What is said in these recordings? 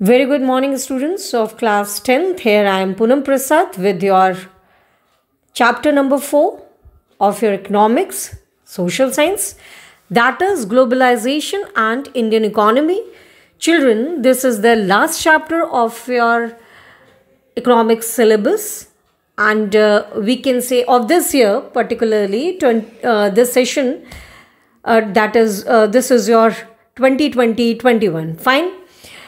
Very good morning, students of class 10th. Here I am Punam Prasad with your chapter number 4 of your economics, social science, that is globalization and Indian economy. Children, this is the last chapter of your economics syllabus and uh, we can say of this year particularly uh, this session uh, that is uh, this is your 2020-21 fine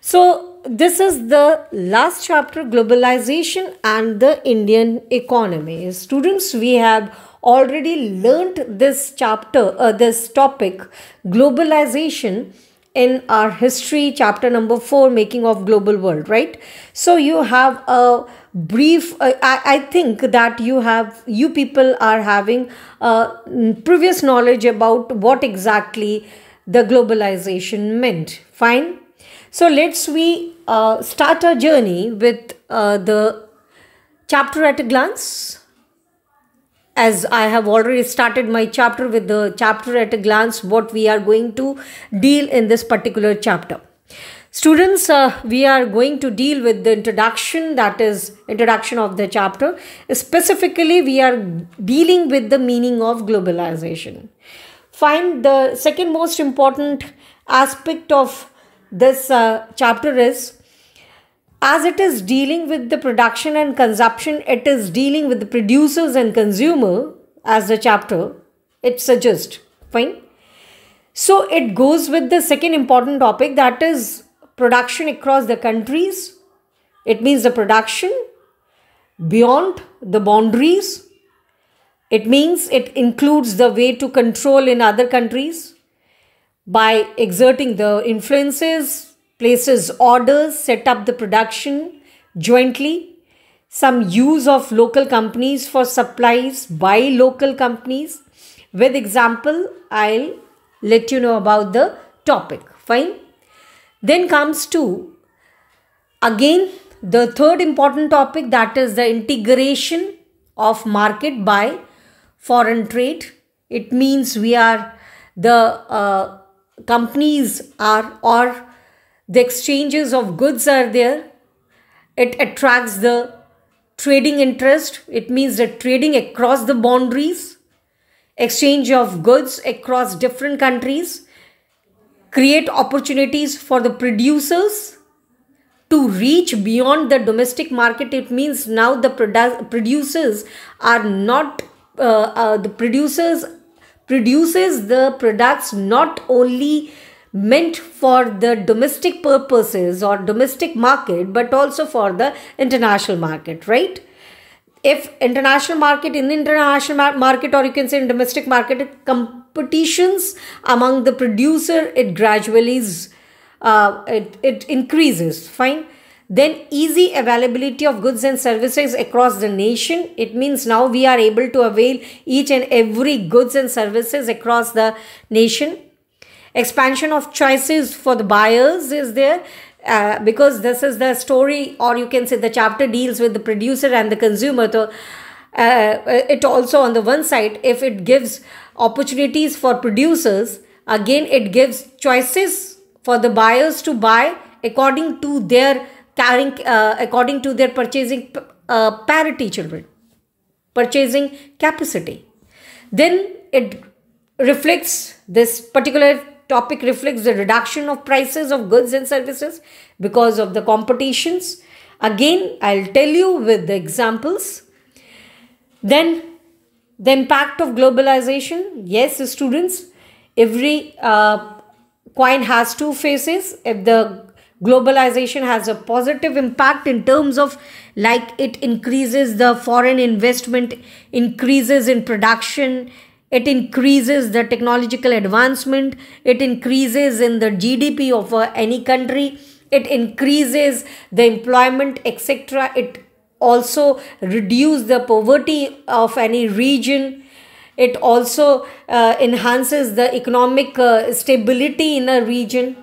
so this is the last chapter globalization and the indian economy students we have already learnt this chapter uh, this topic globalization in our history chapter number 4 making of global world right so you have a brief uh, I, I think that you have you people are having a uh, previous knowledge about what exactly the globalization meant fine so let's we uh, start our journey with uh, the chapter at a glance. As I have already started my chapter with the chapter at a glance, what we are going to deal in this particular chapter. Students, uh, we are going to deal with the introduction, that is introduction of the chapter. Specifically, we are dealing with the meaning of globalization. Find the second most important aspect of this uh, chapter is as it is dealing with the production and consumption, it is dealing with the producers and consumer as the chapter it suggests. Fine. So it goes with the second important topic that is production across the countries. It means the production beyond the boundaries. It means it includes the way to control in other countries by exerting the influences places orders, set up the production jointly, some use of local companies for supplies by local companies. With example, I'll let you know about the topic. Fine. Then comes to again the third important topic that is the integration of market by foreign trade. It means we are the uh, companies are or the exchanges of goods are there it attracts the trading interest it means that trading across the boundaries exchange of goods across different countries create opportunities for the producers to reach beyond the domestic market it means now the produ- producers are not uh, uh, the producers produces the products not only meant for the domestic purposes or domestic market but also for the international market right if international market in international market or you can say in domestic market competitions among the producer it gradually uh, it, it increases fine then easy availability of goods and services across the nation it means now we are able to avail each and every goods and services across the nation expansion of choices for the buyers is there uh, because this is the story or you can say the chapter deals with the producer and the consumer so uh, uh, it also on the one side if it gives opportunities for producers again it gives choices for the buyers to buy according to their carrying uh, according to their purchasing uh, parity children purchasing capacity then it reflects this particular topic reflects the reduction of prices of goods and services because of the competitions. Again, I'll tell you with the examples. Then, the impact of globalization. Yes, students, every uh, coin has two faces. If the globalization has a positive impact in terms of like it increases the foreign investment increases in production it increases the technological advancement it increases in the gdp of uh, any country it increases the employment etc it also reduce the poverty of any region it also uh, enhances the economic uh, stability in a region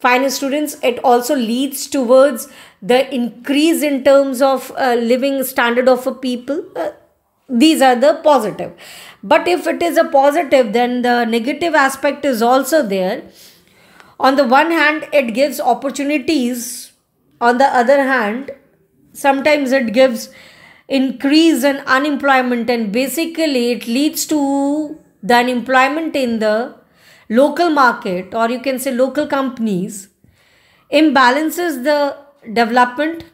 finance students it also leads towards the increase in terms of uh, living standard of a people uh, these are the positive but if it is a positive, then the negative aspect is also there. On the one hand, it gives opportunities. On the other hand, sometimes it gives increase in unemployment and basically it leads to the unemployment in the local market or you can say local companies imbalances the development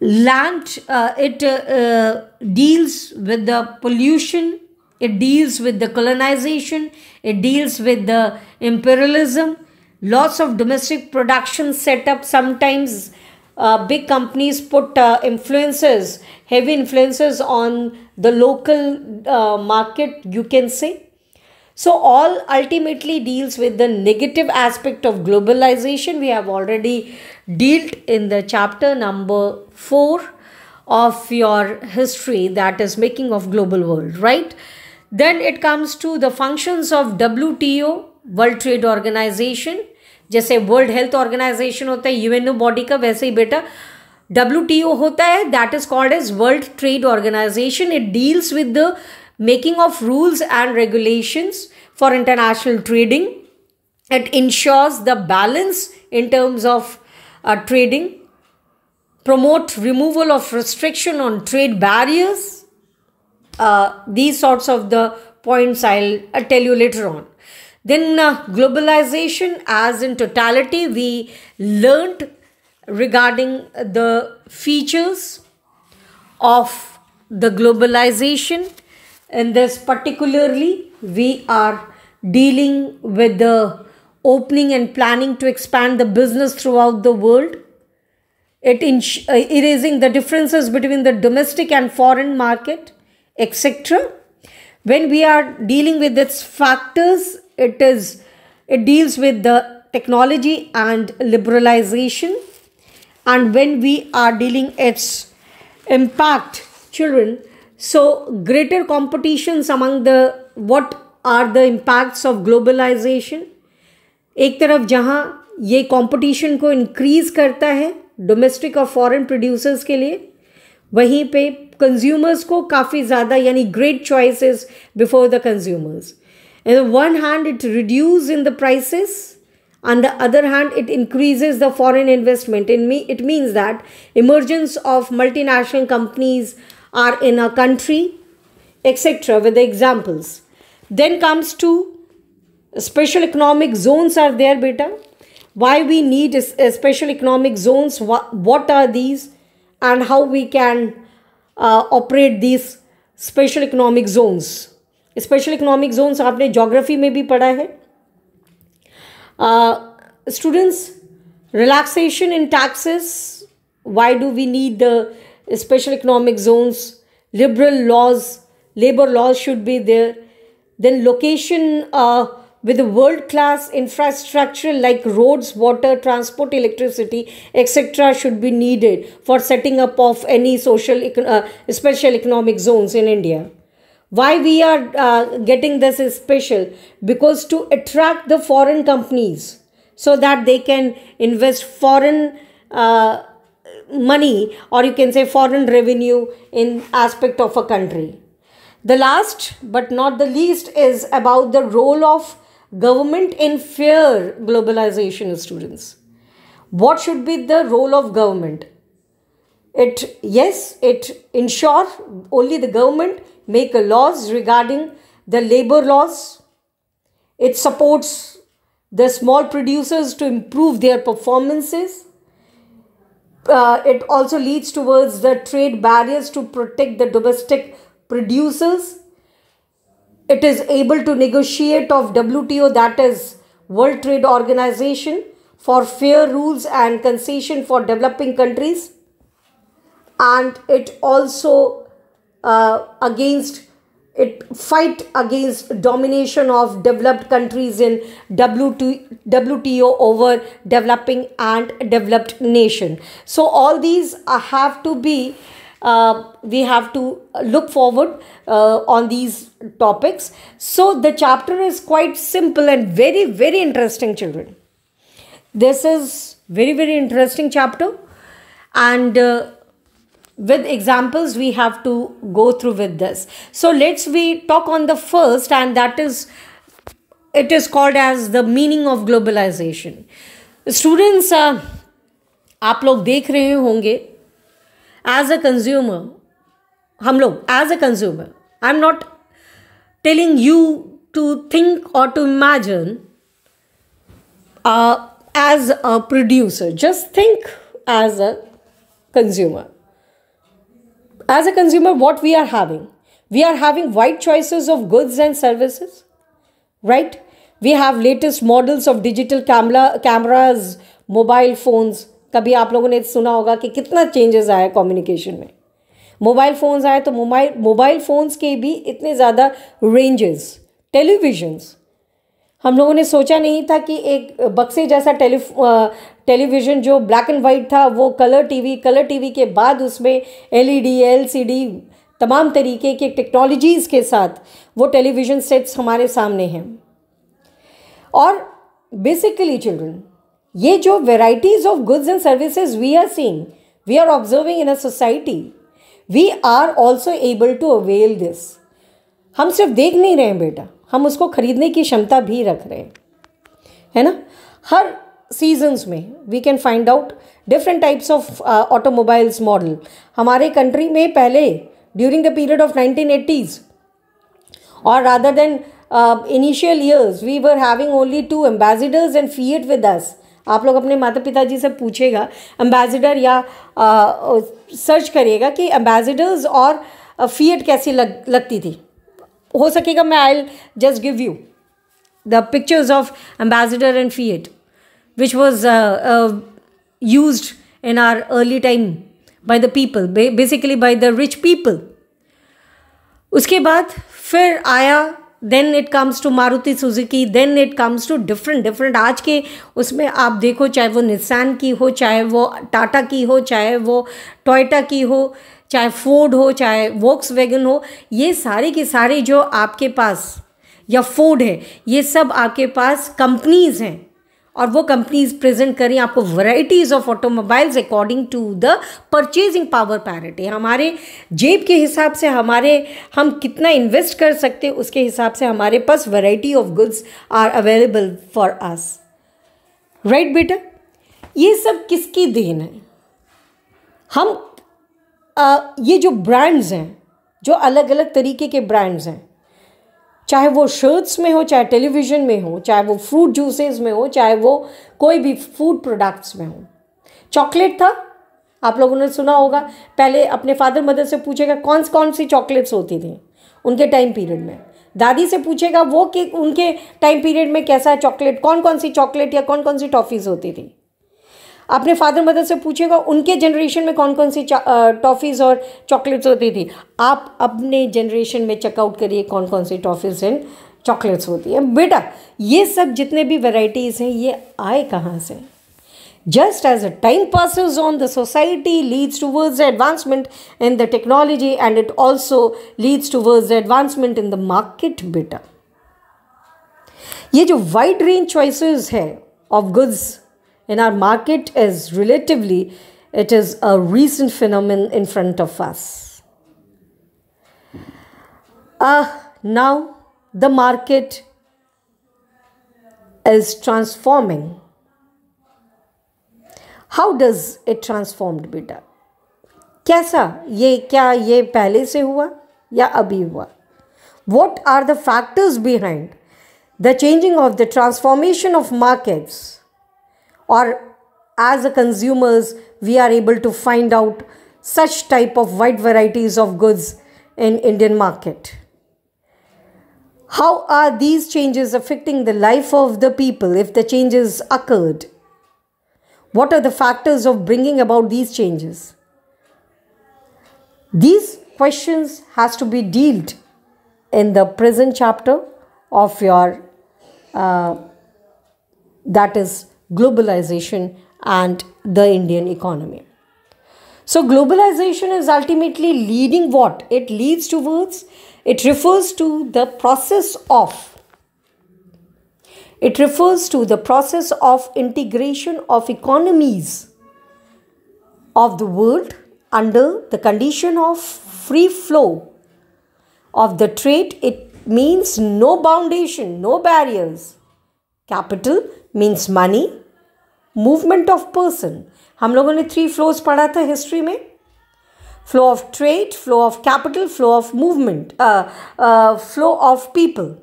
land uh, it uh, uh, deals with the pollution it deals with the colonization it deals with the imperialism lots of domestic production set up sometimes uh, big companies put uh, influences, heavy influences on the local uh, market, you can say. So, all ultimately deals with the negative aspect of globalization. We have already dealt in the chapter number 4 of your history that is making of global world right then it comes to the functions of wto world trade organisation जैसे world health organisation होता है UNO body का वैसे ही बेटा W होता है that is called as world trade organisation it deals with making of rules and regulations for international trading. It ensures the balance in terms of uh, trading, promote removal of restriction on trade barriers. Uh, these sorts of the points I'll uh, tell you later on. Then uh, globalization as in totality, we learned regarding the features of the globalization. and this particularly, we are dealing with the opening and planning to expand the business throughout the world. It uh, erasing the differences between the domestic and foreign market, etc. When we are dealing with its factors, it is it deals with the technology and liberalization. And when we are dealing its impact, children, so greater competitions among the what are the impacts of globalization? एक तरफ जहाँ ये competition को increase करता है domestic और foreign producers के लिए वहीं पे कंज्यूमर्स को काफ़ी ज़्यादा यानी great choices before the consumers in one hand it reduce in the prices on the other hand it increases the foreign investment in me it means that emergence of multi national companies are in a country etcetera with examples then comes to special economic zones are there beta why we need uh, special economic zones what, what are these and how we can uh, operate these special economic zones special economic zones aapne geography mein bhi padha hai students relaxation in taxes why do we need the special economic zones liberal laws labor laws should be there then location uh, with a world class infrastructure like roads, water, transport, electricity, etc., should be needed for setting up of any social, uh, special economic zones in India. Why we are uh, getting this is special because to attract the foreign companies so that they can invest foreign uh, money or you can say foreign revenue in aspect of a country. The last but not the least is about the role of government infer globalization of students what should be the role of government it yes it ensure only the government make laws regarding the labor laws it supports the small producers to improve their performances uh, it also leads towards the trade barriers to protect the domestic producers it is able to negotiate of WTO that is World Trade Organization for fair rules and concession for developing countries and it also uh, against it fight against domination of developed countries in WTO over developing and developed nation. So all these have to be uh, we have to look forward uh, on these topics. So the chapter is quite simple and very, very interesting, children. This is very, very interesting chapter. And uh, with examples, we have to go through with this. So let's we talk on the first and that is, it is called as the meaning of globalization. Students, uh, आप लोग देख रहे होंगे as a consumer As a consumer, I'm not telling you to think or to imagine. Imagine uh, as a producer. Just think as a consumer. As a consumer, what we are having? We are having wide choices of goods and services, right? We have latest models of digital camera, cameras, mobile phones, कभी आप लोगों ने सुना होगा कि कितना changes आया communication में मोबाइल फ़ोन्स आए तो मोबाइल मोबाइल फ़ोन्स के भी इतने ज़्यादा रेंजेस टेलीविजन्स हम लोगों ने सोचा नहीं था कि एक बक्से जैसा टेली टेलीविज़न जो ब्लैक एंड वाइट था वो कलर टीवी कलर टीवी के बाद उसमें एलईडी एलसीडी e तमाम तरीके के टेक्नोलॉजीज़ के साथ वो टेलीविज़न सेट्स हमारे सामने हैं और बेसिकली चिल्ड्रन ये जो varieties of goods and services we are seeing we are observing in a society we are also able to avail this हम सिर्फ देख नहीं रहे हैं बेटा हम उसको खरीदने की क्षमता भी रख रहे हैं है ना हर सीजन्स में we can find out different types of automobiles model हमारे कंट्री में पहले during the period of nineteen eighties or rather than uh, initial years we were having only two ambassadors and fiat with us आप लोग अपने माता पिताजी से पूछेगा एम्बेसडर या आ, सर्च करिएगा कि एम्बेसडर्स और फीएट कैसी लग लगती थी हो सकेगा मैं I just give you the pictures of Ambassador and Fiat which was use in our early time by the people basically by the rich people उसके बाद फिर आया then it comes to Maruti Suzuki then it comes to different different आज के उसमें आप देखो चाहे वो निसान की हो चाहे वो टाटा की हो चाहे वो टोयटा की हो चाहे फोर्ड हो चाहे वोक्स वैगन हो ये सारे के सारे जो आपके पास या फोर्ड है ये सब आपके पास कंपनीज़ हैं और वो कंपनीज प्रेजेंट करें आपको varieties of automobiles according to the purchasing power parity हमारे जेब के हिसाब से हमारे हम कितना इन्वेस्ट कर सकते हैं उसके हिसाब से हमारे पास variety of goods are available for us right बेटा ये सब किसकी देन है हम आ, ये जो ब्रांड्स हैं जो अलग अलग तरीके के ब्रांड्स हैं चाहे वो शर्ट्स में हो चाहे टेलीविज़न में हो चाहे वो फ्रूट जूसेस में हो चाहे वो कोई भी फूड प्रोडक्ट्स में हो चॉकलेट था आप लोगों ने सुना होगा पहले अपने फादर मदर से पूछेगा कौन कौन सी चॉकलेट्स होती थी उनके टाइम पीरियड में दादी से पूछेगा वो कि उनके टाइम पीरियड में कैसा चॉकलेट कौन कौन सी चॉकलेट या कौन कौन सी टॉफ़ीज़ होती थी अपने फादर मदर से पूछेगा उनके जनरेशन में कौन कौन सी टॉफीज़ और चॉकलेट्स होती थी आप अपने जनरेशन में चेकआउट करिए कौन कौन सी टॉफीज़ एंड चॉकलेट्स होती हैं बेटा ये सब जितने भी वेराइटीज़ हैं ये आए कहाँ से just as a time passes on the society leads towards advancement in the technology and it also leads towards advancement in the market बेटा ये जो वाइड रेंज चॉइसेस है of goods in our market is relatively it is a recent phenomenon in front of us Ah, now the market is transforming how does it transformed beta Kesa? ye kya ye pehle se hua ya abhi hua what are the factors behind the changing of the transformation of markets or as a consumers we are able to find out such type of wide varieties of goods in indian market how are these changes affecting the life of the people if the changes occurred what are the factors of bringing about these changes these questions has to be dealt in the present chapter of your uh, that is globalization and the Indian economy. So, globalization is ultimately leading what? It leads towards, it refers to the process of, it refers to the process of integration of economies of the world under the condition of free flow of the trade. It means no foundation, no barriers. Capital means money, movement of person हम लोगों ने three flows पढ़ा था history में flow of trade flow of capital flow of movement flow of people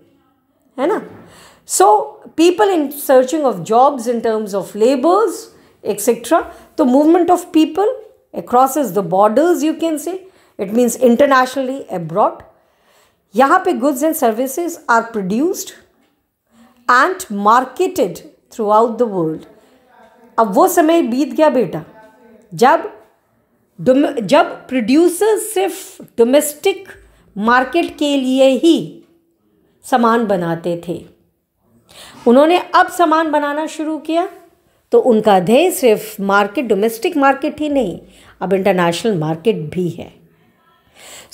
है ना so people in searching of jobs in terms of labours etcetera तो movement of people across is the borders you can say it means internationally abroad यहाँ पे goods and services are produced and marketed throughout the world अब वो समय बीत गया बेटा जब जब प्रोड्यूसर सिर्फ डोमेस्टिक मार्केट के लिए ही सामान बनाते थे उन्होंने अब सामान बनाना शुरू किया तो उनका ध्येय सिर्फ मार्केट डोमेस्टिक मार्केट ही नहीं अब इंटरनेशनल मार्केट भी है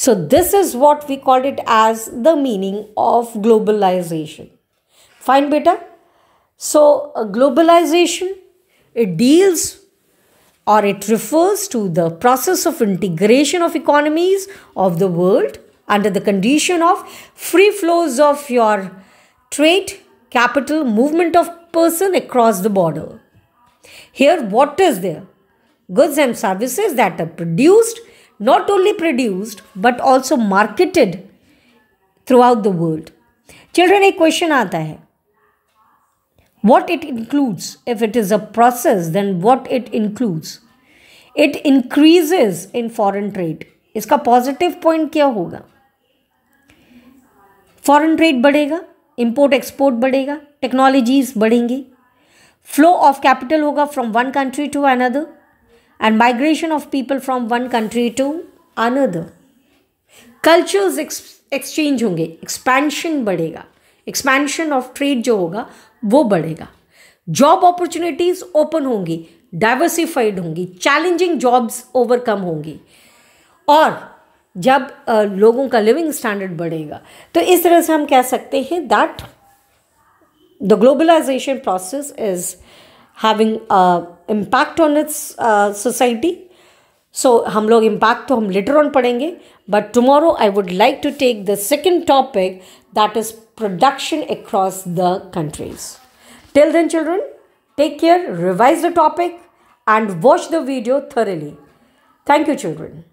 so this is what we called it as the meaning of globalisation fine बेटा so globalisation It deals or it refers to the process of integration of economies of the world under the condition of free flows of your trade, capital, movement of person across the border. Here, what is there? Goods and services that are produced, not only produced but also marketed throughout the world. Children, a question आता what it includes if it is a process then what it includes it increases in foreign trade iska positive point kya hoga foreign trade badhega import export badhega technologies badhengi flow of capital hoga from one country to another and migration of people from one country to another cultures ex- exchange honge expansion badhega expansion of trade जो होगा वो बढ़ेगा job opportunities open होंगी diversified होंगी challenging jobs overcome होंगी और जब आ, लोगों का लिविंग स्टैंडर्ड बढ़ेगा तो इस तरह से हम कह सकते हैं that the globalisation process is having impact on its society So हम लोग इम्पैक्ट तो हम लेटर ऑन पढ़ेंगे but tomorrow I would like to take the second topic that is production across the countries till then children take care revise the topic and watch the video thoroughly. Thank you children.